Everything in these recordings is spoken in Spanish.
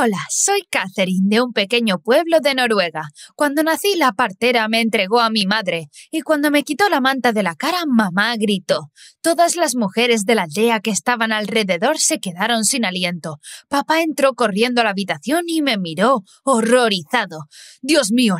Hola, soy Catherine de un pequeño pueblo de Noruega. Cuando nací la partera me entregó a mi madre y cuando me quitó la manta de la cara mamá gritó. Todas las mujeres de la aldea que estaban alrededor se quedaron sin aliento. Papá entró corriendo a la habitación y me miró horrorizado. Dios mío,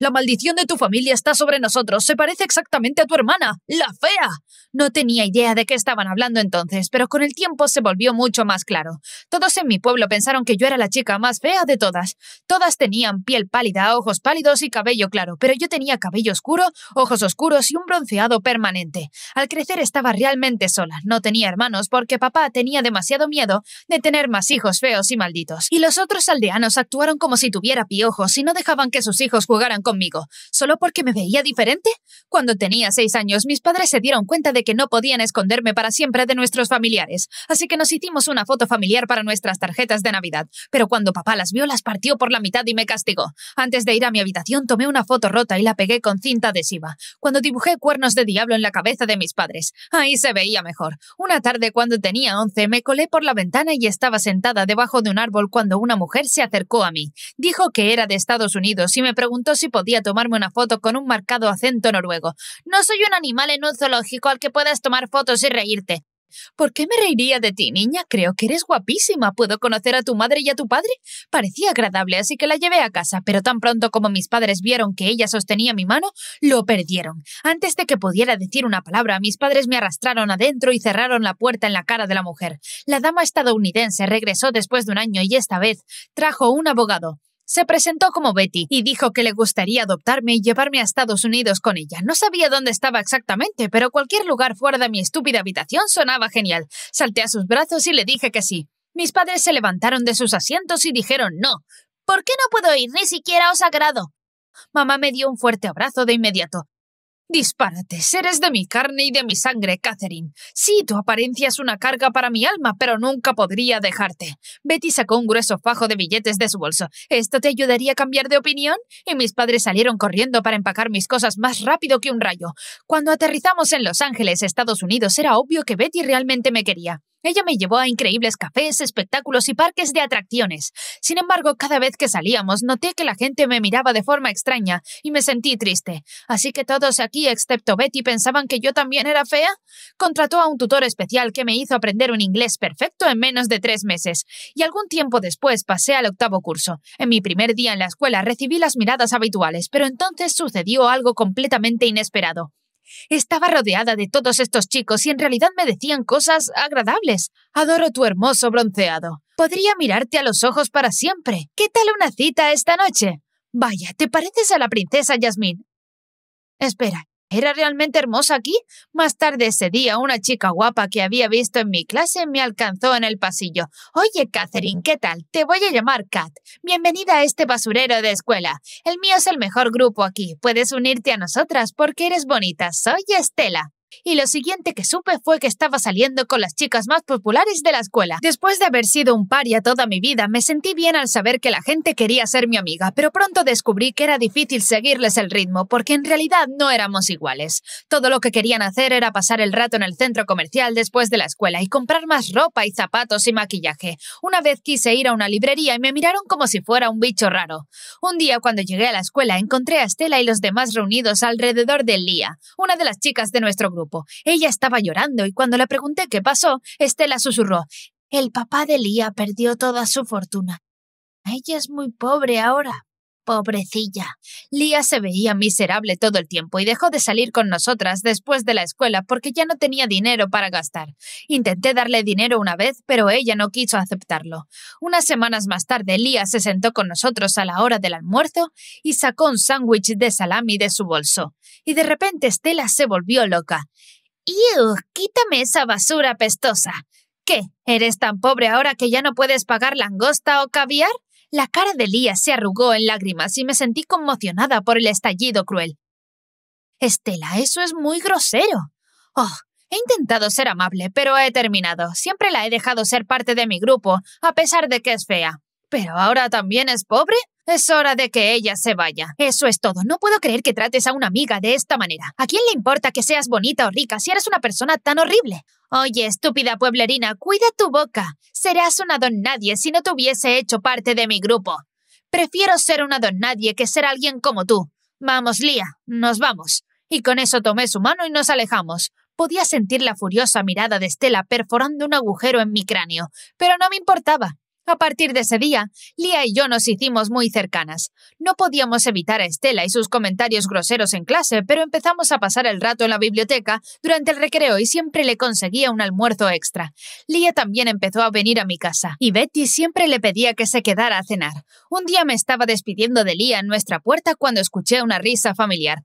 la maldición de tu familia está sobre nosotros. Se parece exactamente a tu hermana, la fea. No tenía idea de qué estaban hablando entonces, pero con el tiempo se volvió mucho más claro. Todos en mi pueblo pensaron que yo era la chica más fea de todas. Todas tenían piel pálida, ojos pálidos y cabello claro, pero yo tenía cabello oscuro, ojos oscuros y un bronceado permanente. Al crecer estaba realmente sola. No tenía hermanos porque papá tenía demasiado miedo de tener más hijos feos y malditos. Y los otros aldeanos actuaron como si tuviera piojos y no dejaban que sus hijos jugaran conmigo, solo porque me veía diferente. Cuando tenía seis años, mis padres se dieron cuenta de que no podían esconderme para siempre de nuestros familiares, así que nos hicimos una foto familiar para nuestras tarjetas de Navidad, pero cuando papá las vio las partió por la mitad y me castigó. Antes de ir a mi habitación tomé una foto rota y la pegué con cinta adhesiva, cuando dibujé cuernos de diablo en la cabeza de mis padres. Ahí se veía mejor. Una tarde cuando tenía once me colé por la ventana y estaba sentada debajo de un árbol cuando una mujer se acercó a mí. Dijo que era de Estados Unidos y me preguntó si podía tomarme una foto con un marcado acento noruego. No soy un animal en un zoológico al que puedas tomar fotos y reírte. ¿Por qué me reiría de ti, niña? Creo que eres guapísima. ¿Puedo conocer a tu madre y a tu padre? Parecía agradable, así que la llevé a casa, pero tan pronto como mis padres vieron que ella sostenía mi mano, lo perdieron. Antes de que pudiera decir una palabra, mis padres me arrastraron adentro y cerraron la puerta en la cara de la mujer. La dama estadounidense regresó después de un año y esta vez trajo un abogado. Se presentó como Betty y dijo que le gustaría adoptarme y llevarme a Estados Unidos con ella. No sabía dónde estaba exactamente, pero cualquier lugar fuera de mi estúpida habitación sonaba genial. Salté a sus brazos y le dije que sí. Mis padres se levantaron de sus asientos y dijeron no. ¿Por qué no puedo ir? Ni siquiera os agrado. Mamá me dio un fuerte abrazo de inmediato. «Dispárate, eres de mi carne y de mi sangre, Catherine. Sí, tu apariencia es una carga para mi alma, pero nunca podría dejarte. Betty sacó un grueso fajo de billetes de su bolso. ¿Esto te ayudaría a cambiar de opinión? Y mis padres salieron corriendo para empacar mis cosas más rápido que un rayo. Cuando aterrizamos en Los Ángeles, Estados Unidos, era obvio que Betty realmente me quería. Ella me llevó a increíbles cafés, espectáculos y parques de atracciones. Sin embargo, cada vez que salíamos noté que la gente me miraba de forma extraña y me sentí triste. Así que todos aquí, excepto Betty, pensaban que yo también era fea. Contrató a un tutor especial que me hizo aprender un inglés perfecto en menos de tres meses. Y algún tiempo después pasé al octavo curso. En mi primer día en la escuela recibí las miradas habituales, pero entonces sucedió algo completamente inesperado. Estaba rodeada de todos estos chicos y en realidad me decían cosas agradables. Adoro tu hermoso bronceado. Podría mirarte a los ojos para siempre. ¿Qué tal una cita esta noche? Vaya, te pareces a la princesa Yasmín. Espera, era realmente hermosa aquí. Más tarde ese día, una chica guapa que había visto en mi clase me alcanzó en el pasillo. Oye, Catherine, ¿qué tal? Te voy a llamar Kat. Bienvenida a este basurero de escuela. El mío es el mejor grupo aquí. Puedes unirte a nosotras porque eres bonita. Soy Estela y lo siguiente que supe fue que estaba saliendo con las chicas más populares de la escuela. Después de haber sido un paria toda mi vida, me sentí bien al saber que la gente quería ser mi amiga, pero pronto descubrí que era difícil seguirles el ritmo porque en realidad no éramos iguales. Todo lo que querían hacer era pasar el rato en el centro comercial después de la escuela y comprar más ropa y zapatos y maquillaje. Una vez quise ir a una librería y me miraron como si fuera un bicho raro. Un día cuando llegué a la escuela encontré a Estela y los demás reunidos alrededor de Lía, una de las chicas de nuestro grupo. Ella estaba llorando y cuando le pregunté qué pasó, Estela susurró El papá de Lía perdió toda su fortuna. Ella es muy pobre ahora. Pobrecilla. Lía se veía miserable todo el tiempo y dejó de salir con nosotras después de la escuela porque ya no tenía dinero para gastar. Intenté darle dinero una vez, pero ella no quiso aceptarlo. Unas semanas más tarde, Lía se sentó con nosotros a la hora del almuerzo y sacó un sándwich de salami de su bolso. Y de repente Estela se volvió loca. ¡Ew! ¡Quítame esa basura pestosa! ¿Qué? ¿Eres tan pobre ahora que ya no puedes pagar langosta o caviar? La cara de Lía se arrugó en lágrimas y me sentí conmocionada por el estallido cruel. Estela, eso es muy grosero. Oh, he intentado ser amable, pero he terminado. Siempre la he dejado ser parte de mi grupo, a pesar de que es fea. ¿Pero ahora también es pobre? Es hora de que ella se vaya. Eso es todo. No puedo creer que trates a una amiga de esta manera. ¿A quién le importa que seas bonita o rica si eres una persona tan horrible? Oye, estúpida pueblerina, cuida tu boca. Serás una don nadie si no te hubiese hecho parte de mi grupo. Prefiero ser una don nadie que ser alguien como tú. Vamos, Lía, nos vamos. Y con eso tomé su mano y nos alejamos. Podía sentir la furiosa mirada de Estela perforando un agujero en mi cráneo, pero no me importaba. A partir de ese día, Lía y yo nos hicimos muy cercanas. No podíamos evitar a Estela y sus comentarios groseros en clase, pero empezamos a pasar el rato en la biblioteca durante el recreo y siempre le conseguía un almuerzo extra. Lía también empezó a venir a mi casa, y Betty siempre le pedía que se quedara a cenar. Un día me estaba despidiendo de Lía en nuestra puerta cuando escuché una risa familiar.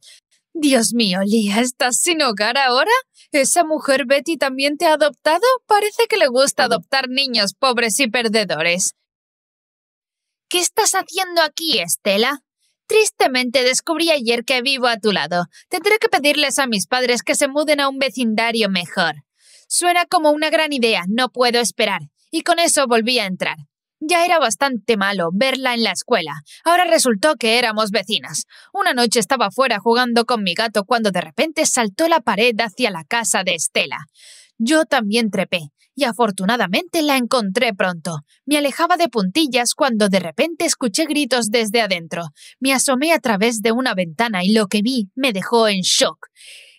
Dios mío, Lía, ¿estás sin hogar ahora? ¿Esa mujer Betty también te ha adoptado? Parece que le gusta adoptar niños pobres y perdedores. ¿Qué estás haciendo aquí, Estela? Tristemente descubrí ayer que vivo a tu lado. Tendré que pedirles a mis padres que se muden a un vecindario mejor. Suena como una gran idea, no puedo esperar. Y con eso volví a entrar. Ya era bastante malo verla en la escuela. Ahora resultó que éramos vecinas. Una noche estaba fuera jugando con mi gato cuando de repente saltó la pared hacia la casa de Estela. Yo también trepé, y afortunadamente la encontré pronto. Me alejaba de puntillas cuando de repente escuché gritos desde adentro. Me asomé a través de una ventana y lo que vi me dejó en shock.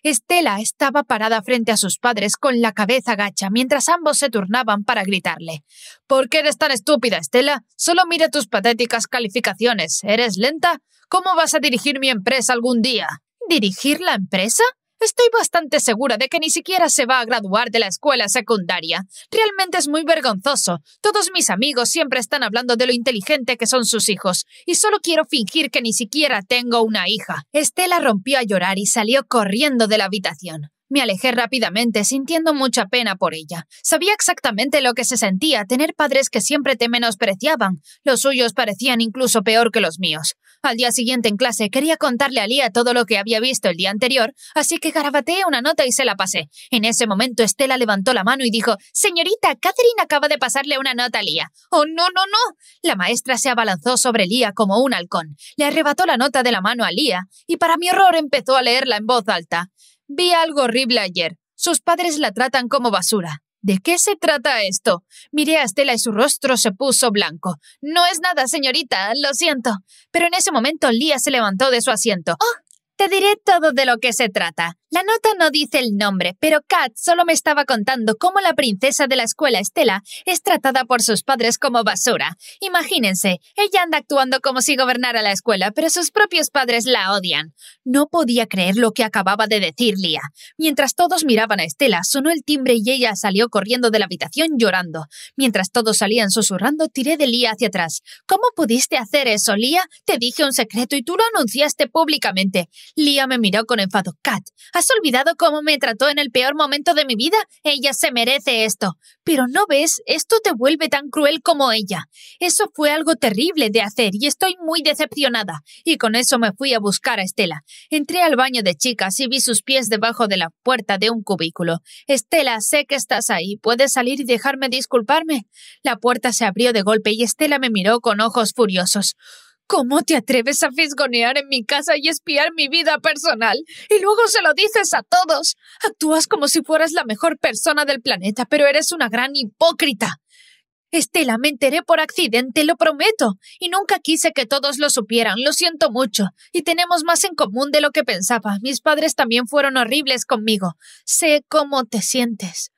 Estela estaba parada frente a sus padres con la cabeza gacha mientras ambos se turnaban para gritarle. ¿Por qué eres tan estúpida, Estela? Solo mira tus patéticas calificaciones. ¿Eres lenta? ¿Cómo vas a dirigir mi empresa algún día? ¿Dirigir la empresa? Estoy bastante segura de que ni siquiera se va a graduar de la escuela secundaria. Realmente es muy vergonzoso. Todos mis amigos siempre están hablando de lo inteligente que son sus hijos, y solo quiero fingir que ni siquiera tengo una hija. Estela rompió a llorar y salió corriendo de la habitación. Me alejé rápidamente, sintiendo mucha pena por ella. Sabía exactamente lo que se sentía tener padres que siempre te menospreciaban. Los suyos parecían incluso peor que los míos. Al día siguiente en clase quería contarle a Lía todo lo que había visto el día anterior, así que garabateé una nota y se la pasé. En ese momento Estela levantó la mano y dijo, Señorita, Catherine acaba de pasarle una nota a Lía. Oh, no, no, no. La maestra se abalanzó sobre Lía como un halcón. Le arrebató la nota de la mano a Lía y para mi horror empezó a leerla en voz alta. Vi algo horrible ayer. Sus padres la tratan como basura. ¿De qué se trata esto? Miré a Estela y su rostro se puso blanco. No es nada, señorita, lo siento. Pero en ese momento Lía se levantó de su asiento. Oh, te diré todo de lo que se trata. La nota no dice el nombre, pero Kat solo me estaba contando cómo la princesa de la escuela Estela es tratada por sus padres como basura. Imagínense, ella anda actuando como si gobernara la escuela, pero sus propios padres la odian. No podía creer lo que acababa de decir Lia. Mientras todos miraban a Estela, sonó el timbre y ella salió corriendo de la habitación llorando. Mientras todos salían susurrando, tiré de Lia hacia atrás. ¿Cómo pudiste hacer eso, Lia? Te dije un secreto y tú lo anunciaste públicamente. Lia me miró con enfado. Kat, ¿Has olvidado cómo me trató en el peor momento de mi vida? Ella se merece esto. Pero no ves, esto te vuelve tan cruel como ella. Eso fue algo terrible de hacer y estoy muy decepcionada. Y con eso me fui a buscar a Estela. Entré al baño de chicas y vi sus pies debajo de la puerta de un cubículo. Estela, sé que estás ahí. ¿Puedes salir y dejarme disculparme? La puerta se abrió de golpe y Estela me miró con ojos furiosos. ¿Cómo te atreves a fisgonear en mi casa y espiar mi vida personal? Y luego se lo dices a todos. Actúas como si fueras la mejor persona del planeta, pero eres una gran hipócrita. Estela, me enteré por accidente, lo prometo, y nunca quise que todos lo supieran, lo siento mucho, y tenemos más en común de lo que pensaba. Mis padres también fueron horribles conmigo. Sé cómo te sientes.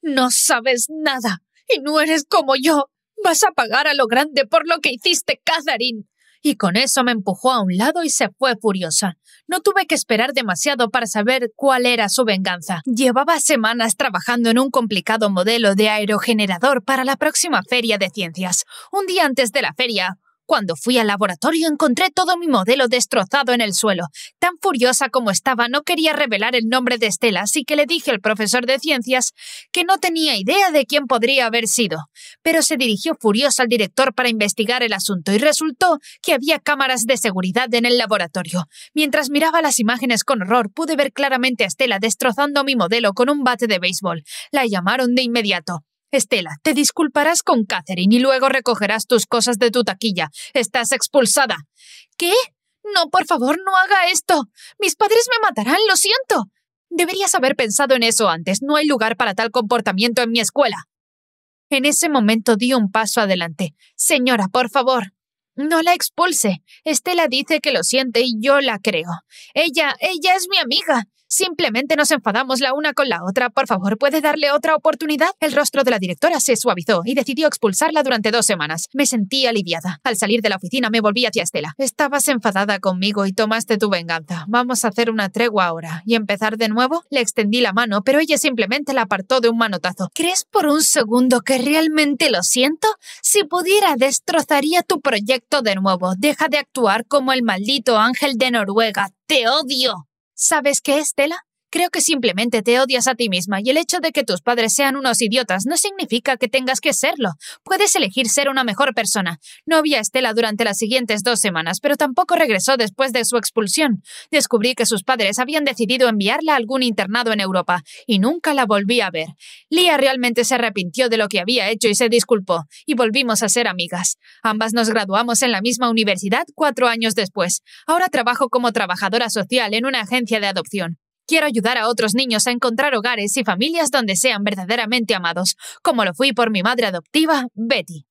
No sabes nada, y no eres como yo. Vas a pagar a lo grande por lo que hiciste, Catherine y con eso me empujó a un lado y se fue furiosa. No tuve que esperar demasiado para saber cuál era su venganza. Llevaba semanas trabajando en un complicado modelo de aerogenerador para la próxima feria de ciencias. Un día antes de la feria, cuando fui al laboratorio encontré todo mi modelo destrozado en el suelo. Tan furiosa como estaba no quería revelar el nombre de Estela, así que le dije al profesor de ciencias que no tenía idea de quién podría haber sido. Pero se dirigió furiosa al director para investigar el asunto y resultó que había cámaras de seguridad en el laboratorio. Mientras miraba las imágenes con horror pude ver claramente a Estela destrozando mi modelo con un bate de béisbol. La llamaron de inmediato. Estela, te disculparás con Catherine y luego recogerás tus cosas de tu taquilla. Estás expulsada. ¿Qué? No, por favor, no haga esto. Mis padres me matarán, lo siento. Deberías haber pensado en eso antes. No hay lugar para tal comportamiento en mi escuela. En ese momento di un paso adelante. Señora, por favor. No la expulse. Estela dice que lo siente y yo la creo. Ella, ella es mi amiga. Simplemente nos enfadamos la una con la otra. Por favor, ¿puede darle otra oportunidad? El rostro de la directora se suavizó y decidió expulsarla durante dos semanas. Me sentí aliviada. Al salir de la oficina me volví hacia Estela. Estabas enfadada conmigo y tomaste tu venganza. Vamos a hacer una tregua ahora. ¿Y empezar de nuevo? Le extendí la mano, pero ella simplemente la apartó de un manotazo. ¿Crees por un segundo que realmente lo siento? Si pudiera, destrozaría tu proyecto de nuevo. Deja de actuar como el maldito ángel de Noruega. ¡Te odio! ¿Sabes qué, Estela? Creo que simplemente te odias a ti misma y el hecho de que tus padres sean unos idiotas no significa que tengas que serlo. Puedes elegir ser una mejor persona. No vi a Estela durante las siguientes dos semanas, pero tampoco regresó después de su expulsión. Descubrí que sus padres habían decidido enviarla a algún internado en Europa y nunca la volví a ver. Lia realmente se arrepintió de lo que había hecho y se disculpó, y volvimos a ser amigas. Ambas nos graduamos en la misma universidad cuatro años después. Ahora trabajo como trabajadora social en una agencia de adopción. Quiero ayudar a otros niños a encontrar hogares y familias donde sean verdaderamente amados, como lo fui por mi madre adoptiva, Betty.